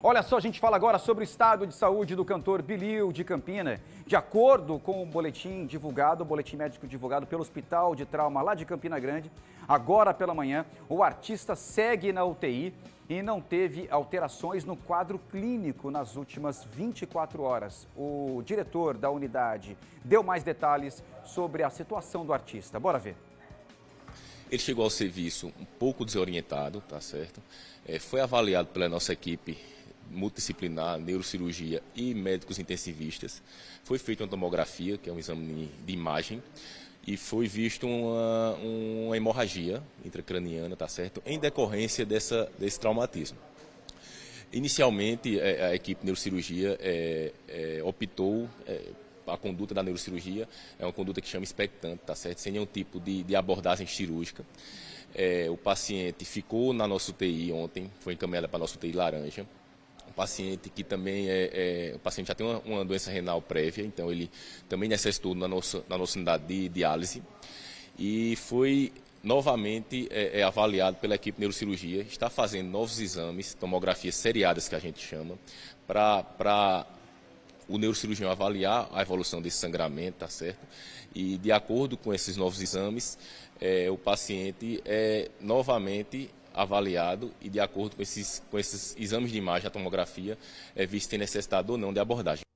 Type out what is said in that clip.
Olha só, a gente fala agora sobre o estado de saúde do cantor Bilil de Campina. De acordo com o boletim divulgado, o boletim médico divulgado pelo Hospital de Trauma lá de Campina Grande, agora pela manhã, o artista segue na UTI e não teve alterações no quadro clínico nas últimas 24 horas. O diretor da unidade deu mais detalhes sobre a situação do artista. Bora ver. Ele chegou ao serviço um pouco desorientado, tá certo? É, foi avaliado pela nossa equipe multidisciplinar, neurocirurgia e médicos intensivistas. Foi feita uma tomografia, que é um exame de imagem, e foi visto uma, uma hemorragia intracraniana, tá certo? Em decorrência dessa, desse traumatismo. Inicialmente, é, a equipe de neurocirurgia é, é, optou é, a conduta da neurocirurgia é uma conduta que chama expectante, tá certo? Sem nenhum tipo de, de abordagem cirúrgica. É, o paciente ficou na nossa UTI ontem, foi encaminhado para a nossa UTI laranja um paciente que também é, é o paciente já tem uma, uma, doença renal prévia, então ele também necessitou na nossa, na nossa unidade de diálise e foi novamente é, é, avaliado pela equipe de neurocirurgia, está fazendo novos exames, tomografias seriadas que a gente chama, para o neurocirurgião avaliar a evolução desse sangramento, tá certo? E de acordo com esses novos exames, é, o paciente é novamente avaliado e, de acordo com esses, com esses exames de imagem, a tomografia, é visto se tem necessidade ou não de abordagem.